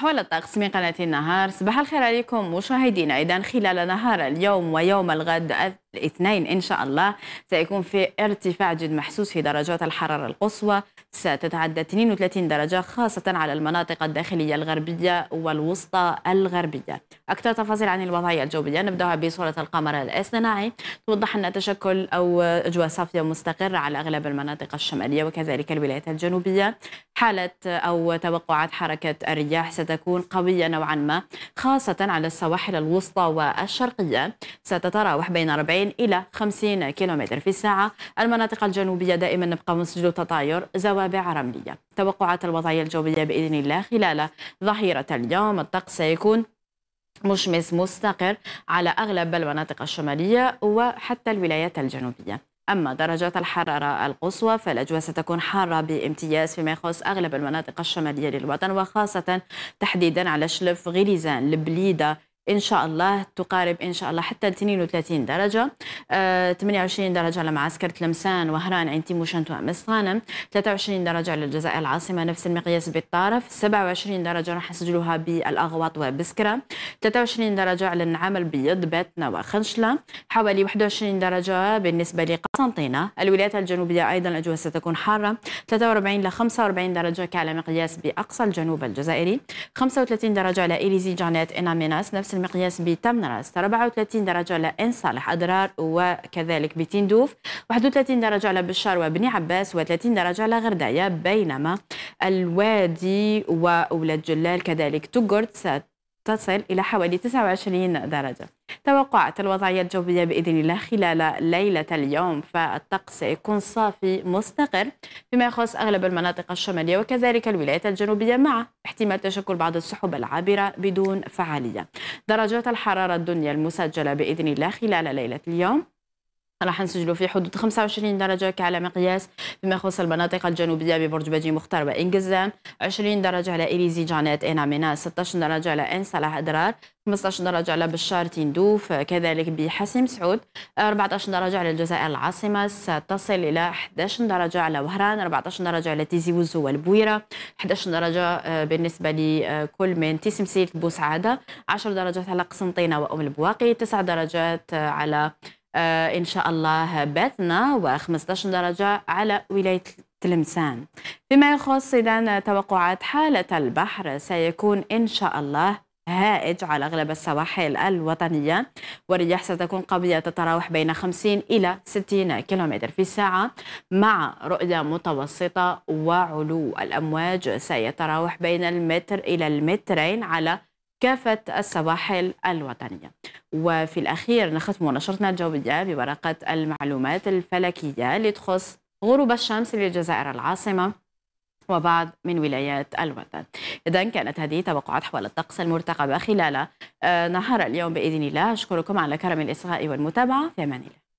أحوال الطقس من قناة النهار صباح الخير عليكم مشاهدينا إذا خلال نهار اليوم ويوم الغد الاثنين إن شاء الله سيكون في ارتفاع جد محسوس في درجات الحرارة القصوى ستتعدى 32 درجة خاصة على المناطق الداخلية الغربية والوسطى الغربية أكثر تفاصيل عن الوضعية الجوية نبدأها بصورة القمر الاصطناعي توضح أن تشكل أو أجواء صافية مستقرة على أغلب المناطق الشمالية وكذلك الولايات الجنوبية حالة أو توقعات حركة الرياح ستكون قوية نوعا ما خاصة على السواحل الوسطى والشرقية ستتراوح بين 40 إلى 50 كيلومتر في الساعة المناطق الجنوبية دائما نبقى مسجل تطاير زوابع رملية توقعات الوضعية الجوية بإذن الله خلال ظهيرة اليوم الطقس سيكون مشمس مستقر على أغلب المناطق الشمالية وحتى الولايات الجنوبية أما درجات الحرارة القصوى فالأجواء ستكون حارة بامتياز فيما يخص أغلب المناطق الشمالية للوطن وخاصة تحديدا على شلف غليزان البليدة ان شاء الله تقارب ان شاء الله حتى 32 درجه 28 آه، درجه على معسكر تلمسان وهران عين تيموشنت وامس غانم 23 درجه على الجزائر العاصمه نفس المقياس بالطرف 27 درجه راح نسجلوها بالاغواط وبسكره 23 درجه على النعام البيض باتنا وخنشله حوالي 21 درجه بالنسبه لقسنطينه الولايات الجنوبيه ايضا الاجواء ستكون حاره 43 ل 45 درجه كعلى مقياس باقصى الجنوب الجزائري 35 درجه على اليزي جانيت اناميناس نفس المقياس بتمنرست 34 درجة لإن صالح أضرار وكذلك بتندوف 31 درجة لبشار وبني عباس و30 درجة لغرداية بينما الوادي وأولاد جلال كذلك تقرد تصل إلى حوالي 29 درجة توقعت الوضعية الجوية بإذن الله خلال ليلة اليوم فالطقس سيكون صافي مستقر فيما يخص أغلب المناطق الشمالية وكذلك الولايات الجنوبية مع احتمال تشكل بعض السحب العابرة بدون فعالية درجات الحرارة الدنيا المسجلة بإذن الله خلال ليلة اليوم راح نسجلوا في حدود 25 درجة كعلى مقياس فيما يخص المناطق الجنوبية ببرج بجي مختار وإنجزام 20 درجة على إليزي جانات إنا منا 16 درجة على إن صلاح أدرار 15 درجة على بشار تندوف كذلك بحسيم سعود 14 درجة على الجزائر العاصمة ستصل إلى 11 درجة على وهران 14 درجة على تيزي وزو والبويرة 11 درجة آه، بالنسبة لكل آه، من تيسمسيت بوسعادة 10 درجات على قسنطينة وأم البواقي 9 درجات آه، على آه، إن شاء الله باتنا و و15 درجة على ولاية تلمسان فيما يخص إذا توقعات حالة البحر سيكون إن شاء الله هائج على أغلب السواحل الوطنية والرياح ستكون قوية تتراوح بين 50 إلى 60 كيلومتر في الساعة مع رؤية متوسطة وعلو الأمواج سيتراوح بين المتر إلى المترين على كافة السواحل الوطنية وفي الأخير نختم نشرتنا الجوية بورقة المعلومات الفلكية اللي تخص غروب الشمس للجزائر العاصمة وبعض من ولايات الوطن إذا كانت هذه توقعات حول الطقس المرتقبة خلال آه، نهار اليوم بإذن الله أشكركم على كرم الإصغاء والمتابعة في أمان الله